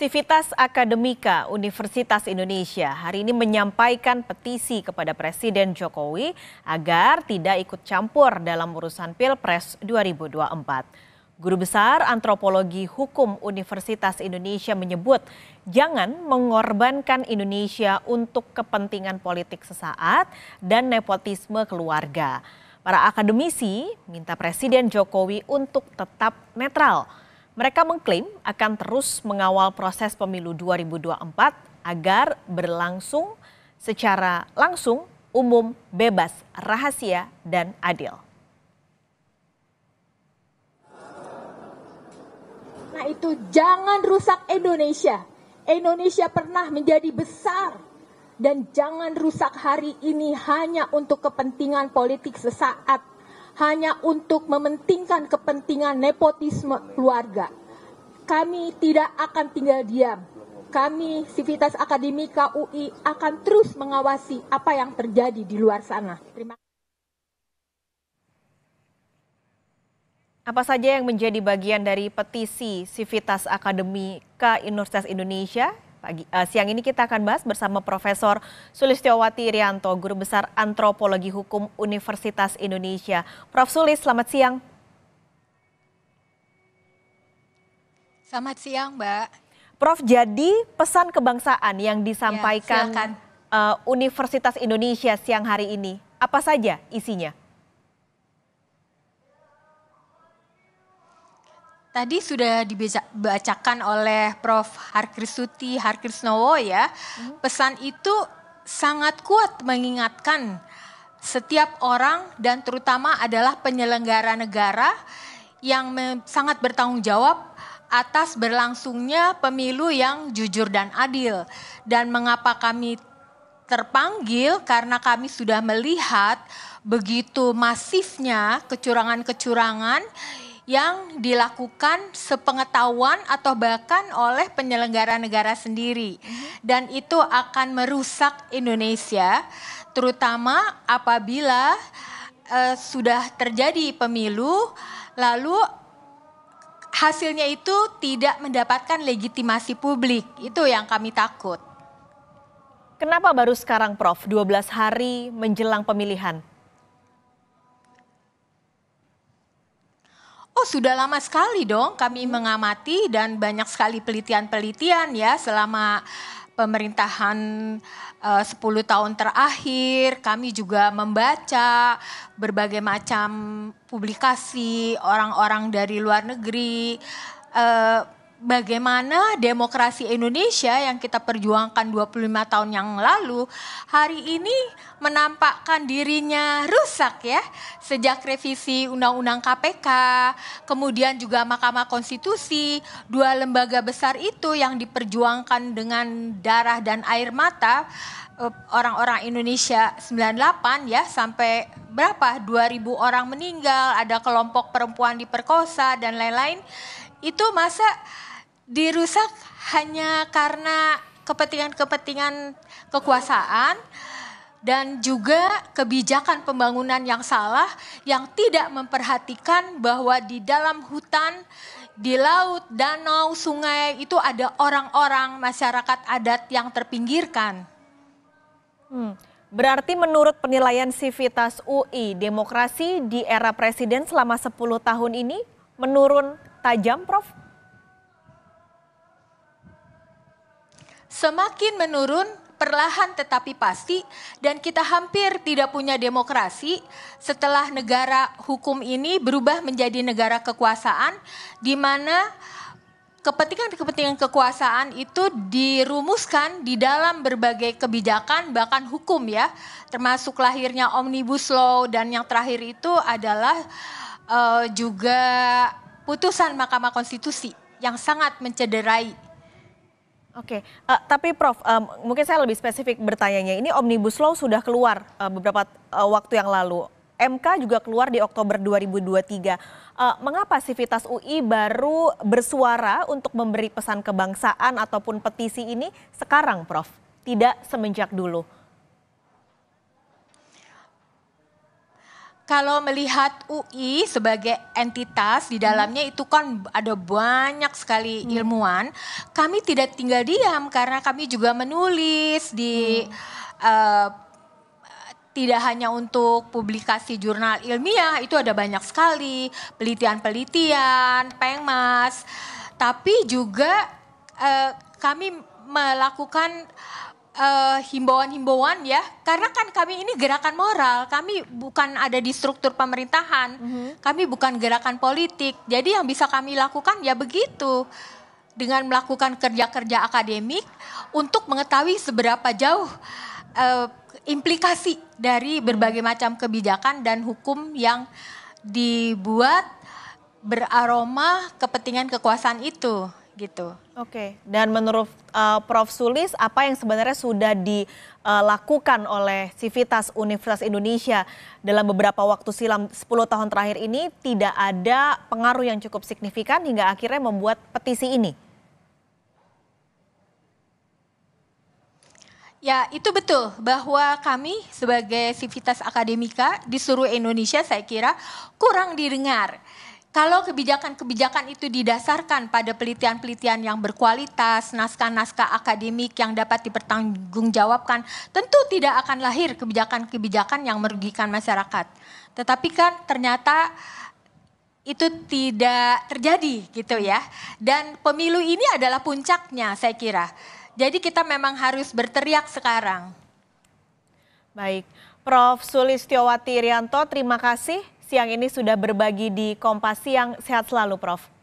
Sivitas Akademika Universitas Indonesia hari ini menyampaikan petisi kepada Presiden Jokowi agar tidak ikut campur dalam urusan Pilpres 2024. Guru Besar Antropologi Hukum Universitas Indonesia menyebut jangan mengorbankan Indonesia untuk kepentingan politik sesaat dan nepotisme keluarga. Para akademisi minta Presiden Jokowi untuk tetap netral mereka mengklaim akan terus mengawal proses pemilu 2024 agar berlangsung secara langsung, umum, bebas, rahasia, dan adil. Nah itu jangan rusak Indonesia. Indonesia pernah menjadi besar. Dan jangan rusak hari ini hanya untuk kepentingan politik sesaat hanya untuk mementingkan kepentingan nepotisme keluarga. Kami tidak akan tinggal diam. Kami, Sivitas Akademika UI, akan terus mengawasi apa yang terjadi di luar sana. Terima kasih. Apa saja yang menjadi bagian dari petisi Sivitas Akademika Universitas Indonesia Pagi, uh, siang ini kita akan bahas bersama Profesor Sulistiyawati Rianto, Guru Besar Antropologi Hukum Universitas Indonesia. Prof. Sulis, selamat siang. Selamat siang, Mbak. Prof, jadi pesan kebangsaan yang ya, disampaikan ya, uh, Universitas Indonesia siang hari ini, apa saja isinya? Tadi sudah dibacakan oleh Prof. Harkrisuti Harkrisnowo ya. Hmm. Pesan itu sangat kuat mengingatkan setiap orang dan terutama adalah penyelenggara negara yang sangat bertanggung jawab atas berlangsungnya pemilu yang jujur dan adil. Dan mengapa kami terpanggil karena kami sudah melihat begitu masifnya kecurangan-kecurangan yang dilakukan sepengetahuan atau bahkan oleh penyelenggara negara sendiri. Mm-hmm. Dan itu akan merusak Indonesia terutama apabila uh, sudah terjadi pemilu lalu hasilnya itu tidak mendapatkan legitimasi publik. Itu yang kami takut. Kenapa baru sekarang Prof, 12 hari menjelang pemilihan? Oh sudah lama sekali dong kami mengamati dan banyak sekali pelitian-pelitian ya selama pemerintahan eh, uh, 10 tahun terakhir kami juga membaca berbagai macam publikasi orang-orang dari luar negeri uh, bagaimana demokrasi Indonesia yang kita perjuangkan 25 tahun yang lalu hari ini menampakkan dirinya rusak ya sejak revisi undang-undang KPK kemudian juga Mahkamah Konstitusi dua lembaga besar itu yang diperjuangkan dengan darah dan air mata eh, orang-orang Indonesia 98 ya sampai berapa 2000 orang meninggal ada kelompok perempuan diperkosa dan lain-lain itu masa dirusak hanya karena kepentingan-kepentingan kekuasaan dan juga kebijakan pembangunan yang salah yang tidak memperhatikan bahwa di dalam hutan, di laut, danau, sungai itu ada orang-orang masyarakat adat yang terpinggirkan. Hmm. Berarti menurut penilaian Sivitas UI, demokrasi di era presiden selama 10 tahun ini menurun tajam, Prof? semakin menurun perlahan tetapi pasti dan kita hampir tidak punya demokrasi setelah negara hukum ini berubah menjadi negara kekuasaan di mana kepentingan-kepentingan kekuasaan itu dirumuskan di dalam berbagai kebijakan bahkan hukum ya termasuk lahirnya omnibus law dan yang terakhir itu adalah uh, juga putusan Mahkamah Konstitusi yang sangat mencederai Oke, okay. uh, eh, tapi Prof, um, mungkin saya lebih spesifik bertanyanya. Ini Omnibus Law sudah keluar uh, beberapa uh, waktu yang lalu. MK juga keluar di Oktober 2023. Uh, mengapa Sivitas UI baru bersuara untuk memberi pesan kebangsaan ataupun petisi ini sekarang, Prof? Tidak semenjak dulu. kalau melihat UI sebagai entitas di dalamnya itu kan ada banyak sekali hmm. ilmuwan, kami tidak tinggal diam karena kami juga menulis di hmm. uh, tidak hanya untuk publikasi jurnal ilmiah, itu ada banyak sekali pelitian-pelitian, pengmas, tapi juga uh, kami melakukan Eh, himbauan-himbauan uh, ya, karena kan kami ini gerakan moral, kami bukan ada di struktur pemerintahan, mm -hmm. kami bukan gerakan politik. Jadi yang bisa kami lakukan ya begitu dengan melakukan kerja-kerja akademik untuk mengetahui seberapa jauh uh, implikasi dari berbagai macam kebijakan dan hukum yang dibuat beraroma kepentingan kekuasaan itu gitu. Oke. Okay. Dan menurut uh, Prof Sulis apa yang sebenarnya sudah dilakukan eh, oleh Civitas Universitas Indonesia dalam beberapa waktu silam 10 tahun terakhir ini tidak ada pengaruh yang cukup signifikan hingga akhirnya membuat petisi ini? Ya, itu betul bahwa kami sebagai Civitas Akademika di seluruh Indonesia saya kira kurang didengar kalau kebijakan-kebijakan itu didasarkan pada pelitian-pelitian yang berkualitas, naskah-naskah akademik yang dapat dipertanggungjawabkan, tentu tidak akan lahir kebijakan-kebijakan yang merugikan masyarakat. Tetapi kan ternyata itu tidak terjadi gitu ya. Dan pemilu ini adalah puncaknya saya kira. Jadi kita memang harus berteriak sekarang. Baik, Prof. Sulistiyowati Rianto, terima kasih siang ini sudah berbagi di Kompas Siang. Sehat selalu, Prof.